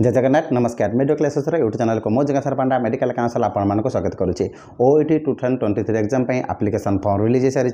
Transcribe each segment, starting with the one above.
जय जगन्नाथ नमस्कार medical एसोसर YouTube channel को मो जगह सर मेडिकल काउनसिल आपको स्वागत करुँच OUAT two thousand twenty three exam application form release हो सारी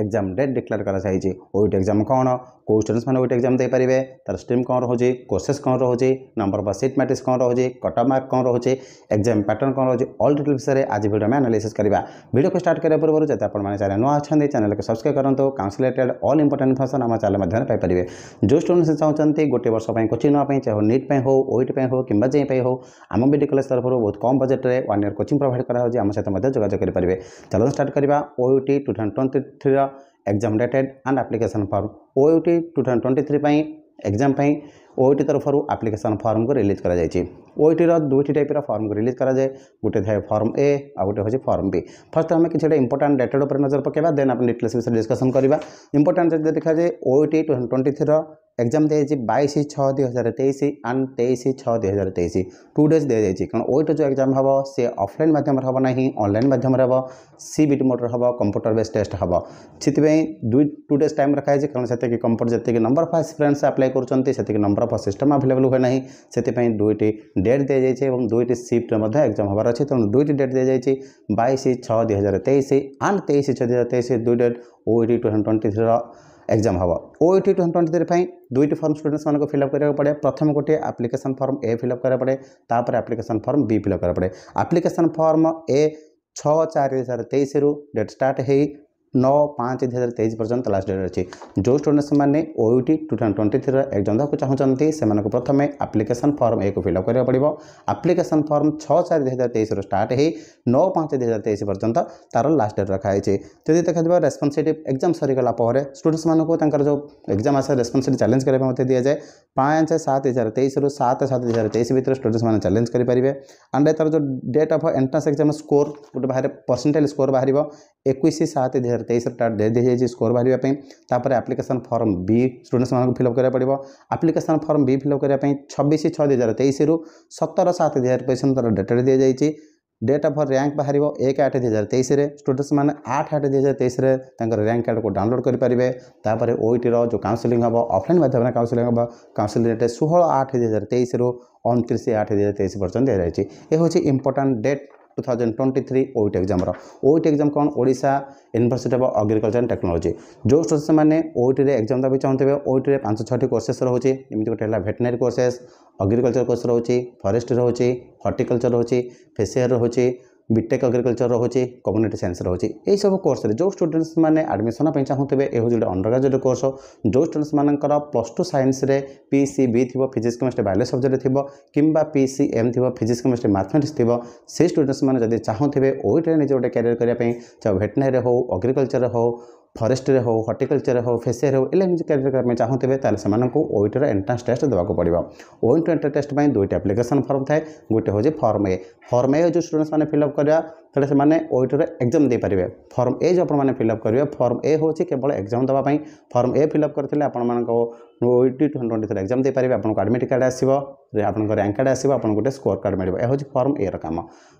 एक्जाम डेट डिक्लेयर कराई ओईट एक्जाम कौन कौ स्टूडेंट्स मैंने ओईट एक्जाम देपारे तर स्ट्रीम कौन रोचे कोर्सेस कौन रोचे नंबर अफ सीट मैट्रिक्स कौन रोचे कट मार्क कौन रोचे एक्जाम पैटर्न कौन रोचे अल्ल डिटेल विषय आज भिडियो में आनालीस करा भिडियो को स्टार्ट करने पूर्व जब आप चैनल नुआ अच्छा चैनल को सब्सक्राइब करते council related all important information आम चैनल में पारे जो स्टूडेंट्स चाहते गोटे वर्ष कोचिंग नाप चाहे नीट हो ଓଇଟି ପାଇଁ ହେଉ କିମ୍ବା ଜେଇ ପାଇଁ ହେଉ ଆମ ବିଡି କଲେଜ ତରଫରୁ ବହୁତ କମ୍ ବଜେଟ୍ରେ ୱାନ୍ ଇୟର୍ କୋଚିଂ ପ୍ରୋଭାଇଡ଼ କରାହେଉଛି ଆମ ସହିତ ମଧ୍ୟ ଯୋଗାଯୋଗ କରିପାରିବେ ଚାଲନ୍ତୁ ଷ୍ଟାର୍ଟ କରିବା ଓ ଓଇଟି ଟୁ ଥାଉଜେଣ୍ଡ ଟ୍ୱେଣ୍ଟି ଥ୍ରୀର exam dated and application form ଓ OUAT two thousand twenty three ପାଇଁ ଏକ୍ଜାମ୍ ପାଇଁ ଓ ଓଇଟି ତରଫରୁ ଆପ୍ଲିକେସନ୍ ଫର୍ମକୁ ରିଲିଜ୍ କରାଯାଇଛି ଓଇଟିର ଦୁଇଟି ଟାଇପ୍ର ଫର୍ମକୁ ରିଲିଜ୍ କରାଯାଏ ଗୋଟେ ଥାଏ ଫର୍ମ ଏ ଆଉ ଗୋଟେ ହେଉଛି ଫର୍ମ ବି ଫାର୍ଷ୍ଟ ଆମେ କିଛିଟା ଇମ୍ପୋର୍ଟାଣ୍ଟ ଡେଟେଡ୍ ଉପରେ ନଜର ପକାଇବା ଦେନ୍ ଆମେ ଡିଟେଲ୍ସ ବିଷୟରେ ଡିସ୍କସନ୍ କରିବା ଇମ୍ପୋର୍ଟାଣ୍ଟ ଯଦି ଦେଖାଯାଏ ଓ ଓଇଟି ଟ୍ୱେଣ୍ଟି ଥ୍ରୀର एक्जाम दी जाइए बैश छः दुई हजार तेईस आंड तेईस छः दुई हजार तेईस टू डेज दि जाइए कारण ओट जो एक्जाम हम सी अफल मध्यम हम ना अनलाइन मध्यम हम सी बीट मोटर हम कंप्यूटर बेस्ड टेस्ट हम से दुई टू डेज टाइम रखा है कारण से कंप्यूटर जैसे कि नंबर अफ एक्सपीरियंस आप्लाय करके नंबर अफ सिटम आभेलेबल हुए ना से दुईट डेट दी जाइए और दुईट सिफ्ट में एक्जाम होबार अच्छे तेनाली दुईट डेट दि जाए बैश छः दुई हजार तेईस आंड तेईस छः दुई हजार तेईस दुई डेट ओ two hundred twenty three exam ହେବ OUAT twenty twenty three ପାଇଁ ଦୁଇଟି ଫର୍ମ ଷ୍ଟୁଡେଣ୍ଟମାନଙ୍କୁ ଫିଲ୍ଅପ୍ କରିବାକୁ ପଡ଼େ ପ୍ରଥମେ ଗୋଟିଏ ଆପ୍ଲିକେସନ୍ ଫର୍ମ ଏ ଫିଲ୍ଅପ୍ କରିବାକୁ ପଡ଼େ ତାପରେ ଆପ୍ଲିକେସନ୍ ଫର୍ମ ବି ଫିଲ୍ଅପ୍ କରିବାକୁ ପଡ଼େ ଆପ୍ଲିକେସନ୍ ଫର୍ମ ଏ ଛଅ ଚାରି ଦୁଇ ହଜାର ତେଇଶରୁ ଡେଟ୍ ଷ୍ଟାର୍ଟ ହେଇ नौ पाँच दुई हजार तेईस पर्यटन लास्ट डेट अच्छी जो स्टूडेंट्स मैंने OUAT two thousand twenty three exam देखा चाहते प्रथम आप्लिकेसन फर्म एक फिलअप करा पड़ा आप्लिकेसन फर्म छः चार दुई हजार तेईस स्टार्ट ही नौ पाँच दुई हजार तेईस पर्यटन तार लास्ट डेट रखाई जदि देखा जाए रेस्पनसीट एक्जाम सरगला स्टूडेंट्स मैं जो एक्जाम आस रेस्पनसीट चैलेंज करेंगे दि जाए पाँच सात दुई हजार तेईस सात सात दुई हजार तेईस भितर स्टूडेंट्स मैंने चैलेंज करेंगे एंड तरह जो date of entrance exam score गोटे बाहर परसेंटेज स्कोर बाहर एक सात दुई हजार तेईस दीजिए स्कोर बाहर आप्लिकेसन फर्म बी स्टूडेंट्स मानक फिलअप करा पड़ आप्लिकेसन फर्म बी फिलअप करने छब्बीस छः दुई हजार तेईस रु सतर सात दुई हजार तेईस तरह डेटेड दी जाइए डेट अफ रैंक बाहर एक आठ दुई हजार तेईस स्टूडेंट्स मैंने आठ आठ दुई हजार तेईस रैंक कार्ड को डाउनलोड करेंगे तापर ओईटर जो काउनसिलिंग हम अफलाइन मध्यम काउनसिलिंग हम काउनसिलिंग डेट षोह आठ दुई हजार तेईस रु अंतीस आठ दुई हजार तेईस पर्यटन दी जाएगी यह हूँ important date two thousand twenty three OUAT ଏକ୍ଜାମ୍ର ଓଇଟ୍ ଏକ୍ଜାମ୍ କ'ଣ Odisha University of Agriculture and Technology ଯେଉଁ ଷ୍ଟୁଡେଣ୍ଟ ମାନେ ଓଇଟିରେ ଏକ୍ଜାମ୍ ଦେବାକୁ ଚାହୁଁଥିବେ ଓଇଟିରେ ପାଞ୍ଚ ଛଅଟି କୋର୍ସେସ୍ ରହୁଛି ଯେମିତି ଗୋଟେ ହେଲା ଭେଟେନାରୀ କୋର୍ସେସ୍ ଅଗ୍ରିକଲଚର କୋର୍ସ ରହୁଛି ଫରେଷ୍ଟ ରହୁଛି ହର୍ଟିକଲଚର ରହୁଛି ଫିସିଆର ରହୁଛି ବିଟେକ୍ ଆଗ୍ରିକଲଚର ରହୁଛି କମ୍ୟୁନିଟି ସାଇନ୍ସ ରହୁଛି ଏହିସବୁ କୋର୍ସରେ ଯେଉଁ ଷ୍ଟୁଡେଣ୍ଟସ୍ମାନେ ଆଡ଼ମିସନ୍ ପାଇଁ ଚାହୁଁଥିବେ ଏ ହେଉଛି ଗୋଟେ ଅଣ୍ଡର ଗ୍ରାଜୁଏଟ୍ କୋର୍ସ ଯେଉଁ ଷ୍ଟୁଡେଣ୍ଟସ୍ମାନଙ୍କର ପ୍ଲସ୍ ଟୁ ସାଇନ୍ସରେ ପି ସି ବି ଥିବ ଫିଜିକ୍ସ କେମିଷ୍ଟ୍ରି ବାୟୋଲୋଜି ସବଜେକ୍ଟ ଥିବ କିମ୍ବା ପି ସି ଏମ୍ ଥିବ ଫିଜିକ୍ସ କେମିଷ୍ଟ୍ରି ମ୍ୟାଥମେଟିକ୍ସ ଥିବ ସେହି ଷ୍ଟୁଡେଣ୍ଟସ୍ମାନେ ଯଦି ଚାହୁଁଥିବେ ଓଇଟିରେ ନିଜେ ଗୋଟେ କ୍ୟାରିୟର କରିବା ପାଇଁ ଚାहे ଭେଟନାରୀରେ ହେଉ ଆଗ୍ରିକଲଚରରେ ହେଉ ଫରେଷ୍ଟରେ ହେଉ ହର୍ଟିକଲଚରରେ ହେଉ ଫେସିଆରେ ହେଉ ଏଲଏମ୍ଜି କ୍ୟାରିୟର ଆମେ ଚାହୁଁଥିବେ ତାହେଲେ ସେମାନଙ୍କୁ ଓଇଟିର ଏଣ୍ଟ୍ରାନ୍ସ ଟେଷ୍ଟ ଦେବାକୁ ପଡ଼ିବ ଓଇଟ ଏଣ୍ଟ୍ରାନ୍ସ ଟେଷ୍ଟ ପାଇଁ ଦୁଇଟି ଆପ୍ଲିକେସନ୍ ଫର୍ମ ଥାଏ ଗୋଟେ ହେଉଛି ଫର୍ମ ଏ ଫର୍ମ ଏ ଯେଉଁ ଷ୍ଟୁଡେଣ୍ଟସ୍ ମାନେ ଫିଲ୍ଅପ୍ କରିବା ତାହେଲେ ସେମାନେ ଓଇଟିର ଏକ୍ଜାମ୍ ଦେଇପାରିବେ ଫର୍ମ ଏ ଯେଉଁ ଆପଣମାନେ ଫିଲ୍ଅପ୍ କରିବେ ଫର୍ମ ଏ ହେଉଛି କେବଳ ଏକ୍ଜାମ୍ ଦେବା ପାଇଁ ଫର୍ମ ଏ ଫିଲ୍ଅପ୍ କରିଥିଲେ ଆପଣମାନଙ୍କ ଓଇଟି ଟ୍ୱେଣ୍ଟି ଥ୍ରୀ ଏକ୍ଜାମ୍ ଦେଇପାରିବେ ଆପଣଙ୍କୁ ଆଡ଼ମିଟ୍ କାର୍ଡ଼ ଆସିବ ଆପଣଙ୍କ ର୍ୟାଙ୍କ କାର୍ଡ଼ ଆସିବ ଆପଣଙ୍କୁ ଗୋଟେ ସ୍କୋର କାର୍ଡ଼ ମିଳିବ ଏହା ହେଉଛି ଫର୍ମ ଏର କାମ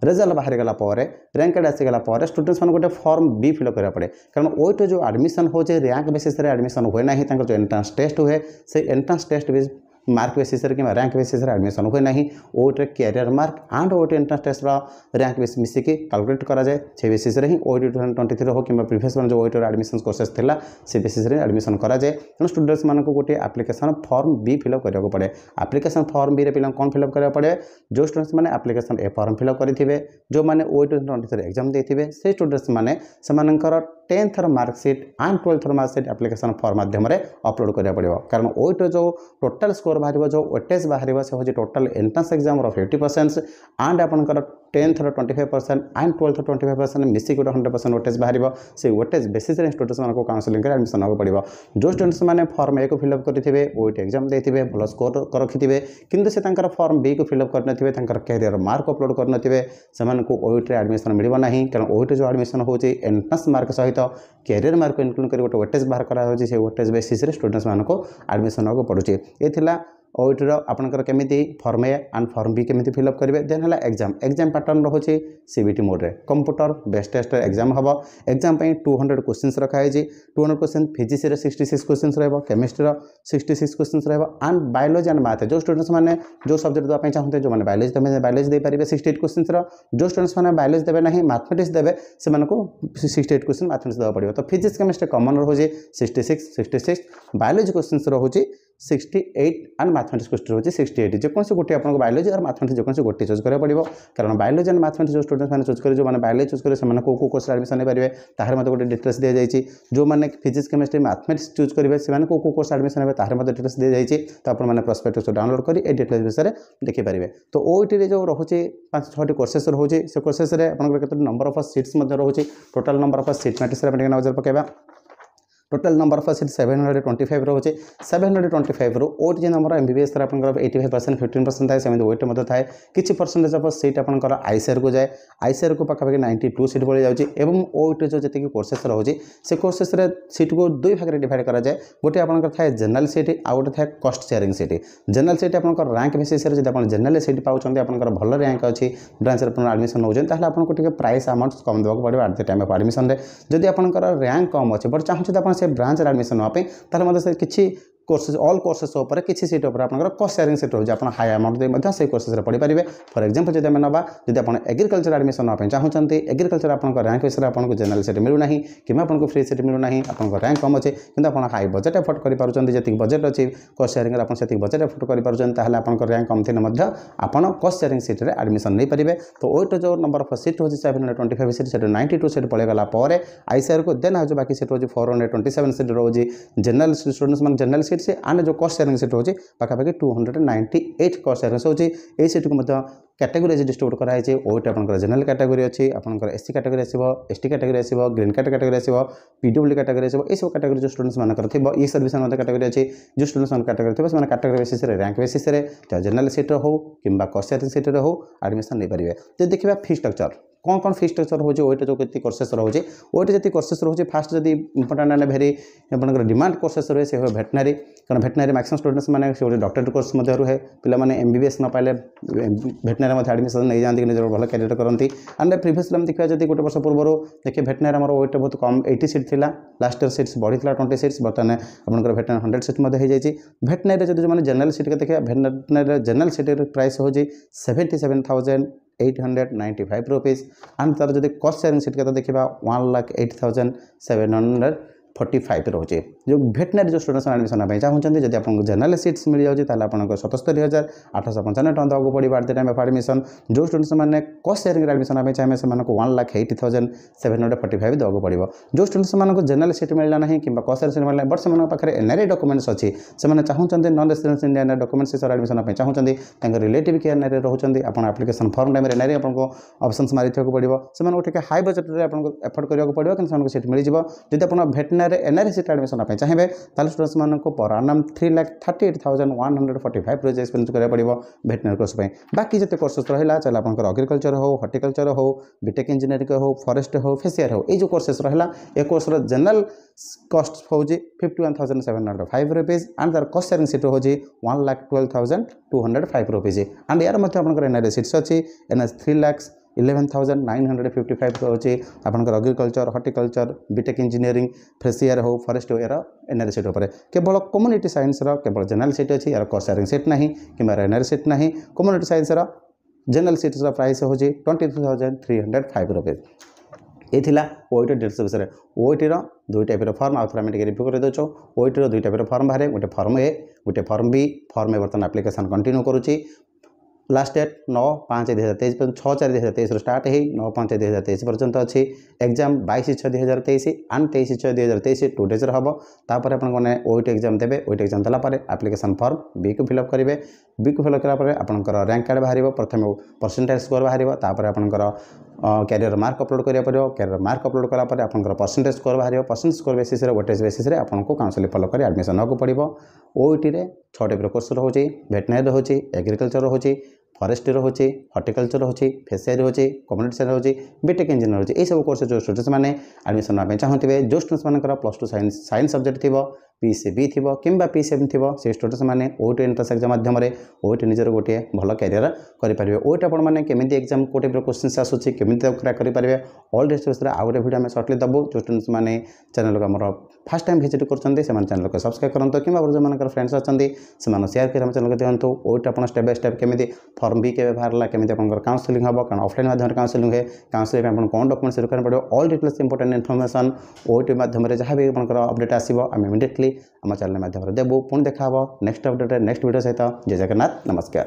ରେଜଲ୍ଟ ବାହାରିଗଲା ପରେ ର୍ୟାଙ୍କ କାର୍ଡ଼ ଆସିଗଲା ପରେ ଷ୍ଟୁଡେଣ୍ଟସ୍ମାନଙ୍କୁ ଗୋଟେ ଫର୍ମ ବି ଫିଲ୍ଅପ୍ କରିବାକୁ ପଡ଼େ କାରଣ ଓଇଟିର ଯେଉଁ ଆଡ଼ମିସନ୍ ହେଉଛି ର୍ୟାଙ୍କ ବେସିସ୍ରେ ଆଡ଼ମିସନ୍ ହୁଏ ନାହିଁ ତାଙ୍କର ଯେଉଁ ଏଣ୍ଟ୍ରାନ୍ସ ଟେଷ୍ଟ ହୁଏ ସେ ଏଣ୍ଟ୍ରାନ୍ସ ଟେଷ୍ଟ ବି mark basis rank basis admission हुए ना OUAT career mark and OUAT entrance test rank base मिसिकी काल्कुलेट कराए से basis OUAT two thousand twenty three हो कि प्रिभस जो ओट आडमिशन कोर्सेस थी बेसीस आडमिशन कराए तेणु स्टूडेंट्स मैं गोटे आप्लिकेसन फर्म बी फिलअप करने पड़े आप्लिकेसन फर्म बी पिला कौन फिलअप करा पड़े जो स्टूडेंट्स मैंने आप्लिकेसन ए फर्म फिलअप करेंगे जो मैंने ओट ट्वेंटी थ्री एक्जाम देते से स्टूडेंट्स मैंने से टेन्थर मार्कसीट आंड ट्वेल्थर मार्कसीट आप्लिकेसन फर्म मध्यम अपलोड करने पड़ो कारण ओट जो टोटाल स्कोर ବାହାରିବ ଯେଉଁ ୱେଟେଜ୍ ବାହାରିବ ସେ ହେଉଛି ଟୋଟାଲ୍ ଏଣ୍ଟ୍ରାନ୍ସ ଏକ୍ଜାମ୍ର ଫିଫ୍ଟି ପରସେଣ୍ଟ ଆଣ୍ଡ ଆପଣଙ୍କର টেন্থর five percent and twelfth twenty five percent मिसिक गोटे हंड्रेड परसेंट वोटेज बाहर से वोटेज ওটেজ स्टूडेंट्स ইনস্টিट्यूशन काउनसिलिंग एडमिशन होगा पड़ा जो स्टूडेंट्स मैंने फर्म ए को फिलअप करेंगे ओट एक्जाम देते भल स्कोर रखिथे कि से फर्म बी को फिलअप करेंगे कैरियर मार्क अपलोड करेंगे से ओट्रे आडमिशन मिलना कारण ओट जो आडमिशन एंट्रांस मार्क सहित कैरियर मार्क इनक्लूड कर गोटे ओटेज बाहर करोटेज ओटेज बेसीस स्टूडेंट्स मानक आडमिशन होगा पड़े ये ওইটির আপনার committee form A and form B committee fill up করবে দেন হল এক্সাম এক্সাম প্যাটর্ন রয়েছে সিবিটি মোডে কম্পুটর বেস্ট টেস্ট এক্সাম হব এক্সাম পাই টু হন্ড্রেড কোশ্চিন্স রখা হয়েছে টু হন্ড্রেড কোশ্চিন ফিজিক্সর সিক্সটি সিক্স কোশ্চিন্স রহব কেমিস্ট্রির সিক্সটি সিক্স কোশ্চিন্স রহব আন্ড বায়োলোজি আন্ড ম্যাথ যে স্টুডেন্টস মানে যে সবজেক্ট দেওয়া চাহুতে যে বায়োলোজি তুমি বায়োলোজি দিয়ে সিক্সটি এইট কোশ্চিন্সর যে স্টুডেন্টস মানে বায়োলোজি দেবে না ম্যাথমেটিক্স দেবে সে সিক্সটি এইট কোশ্চিন ম্যাথমেটিক্স দেওয়া পড়ব তো ফিজিক্স কেমিস্ট্রি কমন রয়েছে sixty six sixty six biology questions রয়েছে sixty eight and mathematics question रोचे सिक्सटी एट जो गोटे आपको बायोलोजी और मैथमेटिक्स जोसी गोटे चूज करा पड़ो कारण बायोलोजी एंड मैथमेटिक्स जो स्टूडेंट्स मैंने चूज करेंगे जो मैंने बायोलोजी चूज करें से कौ कौ कोर्स आडमिशन पारे तार मतलब गोटे डिटेल्स दी जाए जो मैंने फिजिक्स केमिस्ट्री मैथमेटिक्स चूज करेंगे से कौ कौ कोर्स आडमिशन हे तार मतलब डिटेल्स दी जाए तो आपने प्रस्पेक्टस डाउनलोड कर डिटेल्स विषय देखिपारे तो ओईटी जो रोचे पांच छटी कोर्सेस रोचे से कोर्सेस आपंकर नंबर अफ सीट्स रोचे total number of seat matrix नजर पकड़ा total number of seat seven hundred twenty five रोचे सेवेन हंड्रेड ट्वेंटी फाइव रोट जी नंबर एमबीएस एम बस आप eighty five percent fifteen percent थे सेमती वेट मत थाए कि परसेंटेज अफ सीट आप आईसीआर को जाए आईसीआर को पाखापाखी नाइंटी टू सीट भाई जाए ओट जो जितने कोर्सेस रोचे से कोर्सेस सीट को दुई भाग में डिड कराए गोटे आप जेनेल सीट आउ गोटे थे cost sharing seat general seat आप रैंक बेसीस जेनेल सीट पाँच आप भल रैंक अच्छे ब्रांच में आडमिशन होते प्राइस आमाउंट कम देखा पड़ा at the time of admission जब आप रैंक कम अच्छे बट चाहते आप से ಬ್ರಾಂಚಲ್ಲಿ ಅಡ್ಮಿಷನ್ ಆಪೆ ତା'ರ ಮೊದಲು ಸರ್ ಕಿಚ್ಚಿ कोर्सेस अल् कोर्सेस किसी सीट पर आपर कस्ट सेयरिंग सीट रही है आप हाई अमाउंट दे कोर्सेस पढ़ी पारे फर एक्जाम्पल जब ना जब आप एग्रिकल्चर एडमिशन ना चाहते एग्रिकल्चर आपको रैंक विषय में आपको जेनेल सीट मिलूना कि फ्री सीट मिलूना आपको रैंक कम अच्छे कि आप हाई बजे एफोर्ट कर पार्टी जैसे बजेट अच्छे कस्ट सेयरिंग से बजेट एफोर्ट कर पार्टी आपको रैंक कम थी आपस्ट सेयरिंग सीट में आडमिशन नहीं पारे तो ओट जो नंबर अफ सीट होती seven hundred twenty five seat से नाइंटी टू सीट पलगला आईसीआर को देन आज बाकी सीट रोज four hundred twenty seven seat रोज जेनेल स्टूडेंट्स मैंने जेनेल सीट सिक्स आने जो कस्ट सेयरिंग सेट रोचे पाखापाखी two hundred ninety eight cost sharing seat हो सीट को कैटेगोरीज डिस्ट्रब्यूट कर ओट आप जेनेल कैटेगोरी अच्छी आपर एस सी आसो एस टी कैटेगोरी आसो ग्रीन कार्ड कैटेगरी आसो पीडब्ल्यू कैटेगोरी आसो यू कैटेगोरी जो स्टूडेंट्स मानक थी इ सर्विस कैटेगोरी अच्छी जो स्टूडेंट्स कैटेगोरी थे category basis rank basis general सीट्रे हो कि कस्ट सेयरिंग सीट्रे हो आडमिशन नहीं पारे जो देखा फिस्ट स्ट्रक्चर କ'ଣ କ'ଣ ଫି ଷ୍ଟ୍ରକ୍ଚର୍ ହେଉଛି ୱେଟ୍ ଯେଉଁ କେତେ କୋର୍ସେସ୍ ରହୁଛି ୱେଟ୍ ଯେତିକି କୋର୍ସେସ୍ ରହୁଛି ଫାଷ୍ଟ ଯଦି ଇମ୍ପୋର୍ଟାଣ୍ଟ ଆଣ୍ଡ ଭେରି ଆପଣଙ୍କର ଡିମାଣ୍ଡ କୋର୍ସେସ୍ ରୁହେ ସେ ହୁଏ ଭେଟନାରୀ କାରଣ ଭେଟନାରୀ ମ୍ୟାକ୍ସିମମ୍ ଷ୍ଟୁଡେଣ୍ଟସ୍ ମାନେ ସେ ଗୋଟେ ଡକ୍ଟରେଟ୍ କୋର୍ସ ମଧ୍ୟ ରୁହେ ପିଲାମାନେ ଏମ୍ ବି ବି ଏସ୍ ନ ପାଇଲେ ଭେଟନାରୀ ମଧ୍ୟ ଆଡ଼ମିସନ୍ ନେଇଯାଆନ୍ତି ନିଜର ଭଲ କ୍ୟାରିୟର୍ କରନ୍ତି ଆଣ୍ଡ ପ୍ରିଭିୟସ୍ଲି ଆମେ ଦେଖିବା ଯଦି ଗୋଟେ ବର୍ଷ ପୂର୍ବରୁ ଦେଖିବେ ଭେଟନାରୀ ଆମର ୱେଟ୍ ବହୁତ କମ୍ ଏଇଟି ସିଟ୍ ଥିଲା ଲାଷ୍ଟ ଇୟର୍ ସିଟ୍ସ ବଢ଼ିଥିଲା ଟ୍ୱେଣ୍ଟି ସିଟ୍ସ ବର୍ତ୍ତମାନ ଆପଣଙ୍କର ଭେଟନାରୀ ହଣ୍ଡ୍ରେଡ଼୍ ସିଟ୍ ମଧ୍ୟ ହୋଇଯାଇଛି ଭେଟନାରୀରେ ଯଦି ଯେଉଁମାନେ ଜେନେରାଲ୍ ସିଟ୍କୁ ଦେଖିବା ଭେଟନାରୀ ଜେନେରାଲ୍ ସିଟ୍ର ପ୍ରାଇସ୍ ହେଉଛି seventy seven thousand eight hundred ninety five rupees and ତା'ର ଯଦି କଷ୍ଟ ସେଭିଂ ସେଠି କଥା ଦେଖିବା one lakh eight thousand seven hundred forty five रोचे जो भेटनारी जो स्टूडेंट आडमिशन चाहूँ जब आपको जेनेल सीट्स मिल जाए तो आपको सतस्तरी हजार आठ सौ पंचानवे टाँग देखा पड़ at the time of admission जो स्टूडेंट्स मैंने कस्ट सेयरिंग आडमिशन चाहिए से one lakh eight thousand seven hundred forty five देखा पड़ो जो स्टूडेंट्स मैंने जेनेल सीट मिलना ना कि कस्ट सीट मिलना बट से पाखे एनआर डकुमेंट्स अच्छी से चाहते नन रेसीडेंस इंडिया डकुमेंट्स हिसाब से आडमिशन चाहते रिलेटिव के एनआर रोचे आप आप्लिकेसन फर्म टाइम एनआर आपको अपसन्स मारी पड़ा से हाई बजेट्रे आपको एफोर्ड करा पड़ा कि सीट मिल जाए जब आप भेटना ଏନ୍ଆଇଆଇରେ ଏନ୍ଆର୍ଆଇ ସିଟ୍ ଆଡ଼ମିସନ୍ ପାଇଁ ଚାହିଁବେ ତାହେଲେ ଷ୍ଟୁଡେଣ୍ଟମାନଙ୍କୁ per annum three lakh thirty eight thousand one hundred forty five ରୋଜ୍ ଏକ୍ସପେନ୍ସ କରିବାକୁ ପଡ଼ିବ ଭେଟେନାରୀ କୋର୍ସ ପାଇଁ ବାକି ଯେତେ କୋର୍ସେସ୍ ରହିଲା ଚାହିଁଲେ ଆପଣଙ୍କର ଅଗ୍ରିକଲଚର ହେଉ ହର୍ଟିକଲଚର ହେଉ ବିଟେକ୍ ଇଞ୍ଜିନିୟରିଂ ହେଉ ଫରେଷ୍ଟ ହେଉ ଫେସିଆର ହେଉ ଏଇ ଯେଉଁ କୋର୍ସେସ୍ ରହିଲା ଏ କୋର୍ସର ଜେନେରାଲ୍ କଷ୍ଟ ହେଉଛି fifty one thousand seven hundred five rupees and ତାର କଷ୍ଟ ସେୟାରିଂ ସିଟ୍ ହେଉଛି one lakh twelve thousand two hundred five rupees and ଏହାର ମଧ୍ୟ ଆପଣଙ୍କର ଏନ୍ଆର୍ଆଇ ସିଟ୍ସ ଅଛି NR three lakhs eleven thousand nine hundred fifty five ହେଉଛି ଆପଣଙ୍କର agriculture horticulture BTech engineering fishery ହେଉ forest ହେଉ ଏହାର ଏନ୍ଆର୍ ସିଟ୍ ଉପରେ କେବଳ କମ୍ୟୁନିଟି ସାଇନ୍ସର କେବଳ ଜେନେରାଲ୍ ସିଟ୍ ଅଛି ଏହାର କଷ୍ଟ ସିଟ୍ ନାହିଁ କିମ୍ବା ଏନ୍ଆର୍ ସିଟ୍ ନାହିଁ କମ୍ୟୁନିଟି ସାଇନ୍ସର ଜେନେରାଲ୍ ସିଟ୍ର ପ୍ରାଇସ୍ ହେଉଛି twenty three thousand three hundred five rupees এই লা ওইটি ডিটেলস বিষয়ে ଓଇଟିର ଦୁଇ ଟାଇପ୍ର ଫର୍ମ আউথরে আমি টিকি রিভিউ করে দেছ ওইটির দুই টাইপের ফর্ম বাহারে গোটে ফর্ম এ গোটে ফর্ম বি ফর্ম এ বর্তমানে আপ্লিকেসন কন্টিনিউ করুছি ଲାଷ୍ଟ ଡେଟ୍ ନଅ ପାଞ୍ଚ ଦୁଇ ହଜାର ତେଇଶ ପର୍ଯ୍ୟନ୍ତ ଛଅ ଚାରି ଦୁଇ ହଜାର ତେଇଶରୁ ଷ୍ଟାର୍ଟ ହେଇ ନଅ ପାଞ୍ଚ ଦୁଇ ହଜାର ତେଇଶ ପର୍ଯ୍ୟନ୍ତ ଅଛି ଏକ୍ଜାମ୍ ବାଇଶ ଛଅ ଦୁଇ ହଜାର ତେଇଶ ଆଣ୍ଡ ତେଇଶ ଛଅ ଦୁଇ ହଜାର ତେଇଶ ଟୁ ଡେଜ୍ର ହେବ ତାପରେ ଆପଣମାନେ ଓଇଟ୍ ଏକ୍ଜାମ୍ ଦେବେ ଓଇଟ୍ ଏକ୍ଜାମ୍ ଦେଲା ପରେ ଆପ୍ଲିକେସନ୍ ଫର୍ମ ବିକୁ ଫିଲ୍ଅପ୍ କରିବେ ବିକୁ ଫିଲ୍ଅପ୍ କଲା ପରେ ଆପଣଙ୍କର ର୍ୟାଙ୍କ କାର୍ଡ଼ ବାହାରିବ ପ୍ରଥମେ ପରସେଣ୍ଟେଜ୍ ସ୍କୋର୍ ବାହାରିବ ତାପରେ ଆପଣଙ୍କର କ୍ୟାରିୟର ମାର୍କ ଅପଲୋଡ଼ କରିବାକୁ ପଡ଼ିବ କ୍ୟାରିୟର ମାର୍କ ଅପଲୋଡ଼ କଲା ପରେ ଆପଣଙ୍କର ପରସେଣ୍ଟେଜ୍ ସ୍କୋର୍ ବାହାରିବ ପରସେଣ୍ଟେଜ୍ ସ୍କୋର୍ ବେସିସ୍ରେ ୱେଟେଜ୍ ବେସିସ୍ରେ ଆପଣଙ୍କୁ କାଉନସିଲ୍ ଫଲୋ କରି ଆଡ଼ମିସନ୍ ନେବାକୁ ପଡ଼ିବ ଓଇଟିରେ ଛଅ ଟାଇପ୍ର କୋର୍ସ ରହୁଛି ଭେଟନାରୀ ରହୁଛି ଏଗ୍ରିକଲଚର୍ ରହୁଛି ফরেস্ট রয়েছে হর্টিকলচর রয়েছে ফেসিয়া রয়েছে কমিউনিটি সাইন্স রয়েছে বিটেক ইঞ্জিনিয়ার রয়েছে এইসব কোর্স যে স্টুডেন্টস মানে আডমিশন নেওয়া চাহুবে যে স্টুডেন্টস মানুষ plus two science science subject থাকবে ପି ସି ବି ଥିବ କିମ୍ବା ପି ସି ଏମ୍ ଥିବ ସେ ଷ୍ଟୁଡେଣ୍ଟସ୍ ମାନେ ଓଟି ଏଣ୍ଟ୍ରାନ୍ସ ଏକ୍ଜାମ୍ ମାଧ୍ୟମରେ ଓଟି ନିଜର ଗୋଟିଏ ଭଲ କ୍ୟାରିୟର କରିପାରିବେ ଓଟି ଆପଣମାନେ କେମିତି ଏକ୍ଜାମ୍ କେଉଁ ଟାଇପ୍ର କୋଶ୍ଚିନ୍ସ ଆସୁଛି କେମିତି ତାକୁ କ୍ରାକ୍ କରିପାରିବେ ଅଲ୍ ଡେଟ୍ସ ବିଷୟରେ ଆଉ ଗୋଟେ ଭିଡ଼ିଓ ଆମେ ସର୍ଟଲି ଦେବୁ ଯେଉଁ ଷ୍ଟୁଡେଣ୍ଟସ୍ ମାନେ ଚ୍ୟାନେଲ୍କୁ ଆମର ଫାର୍ଷ୍ଟ ଟାଇମ୍ ଭିଜିଟ୍ କରୁଛନ୍ତି ସେମାନେ ଚ୍ୟାନେଲ୍କୁ ସବସ୍କ୍ରାଇବ୍ କରନ୍ତୁ କିମ୍ବା ଯେଉଁମାନଙ୍କର ଫ୍ରେଣ୍ଡସ୍ ଅଛନ୍ତି ସେମାନେ ସେୟାର କରି ଆମ ଚ୍ୟାନେଲ୍କୁ ଦିଅନ୍ତୁ ଓଟି ଆପଣ ଷ୍ଟେପ୍ ବାଇ ଷ୍ଟେପ୍ କେମିତି ଫର୍ମ ବି କେବେ ବାହାରିଲା କେମିତି ଆପଣଙ୍କର କାଉନ୍ସେଲିଂ ହେବ କାରଣ ଅଫଲାଇନ୍ ମାଧ୍ୟମରେ କାଉନ୍ସେଲିଂ ହୁଏ କାଉନ୍ସେଲିଂ ପାଇଁ ଆପଣ କ'ଣ ଡକୁମେଣ୍ଟସ୍ ଦରକାର ପଡ଼ିବ ଅଲ୍ ଡିଟେଲ୍ସ ଇମ୍ପୋର୍ଟାଣ୍ଟ ଇନଫର୍ମେସନ୍ ଓଟି ମାଧ୍ୟମରେ ଯାହା ବି ଆପଣଙ୍କର ଅପଡ଼େଟ୍ ଆସିବ ଆମେ ଇମିଡ଼ିଏଟଲି आम चैनल मध्यम देव पुणी देखा नेक्स्ट अपडेट नेक्स्ट भिडियो सहित जय जगन्नाथ नमस्कार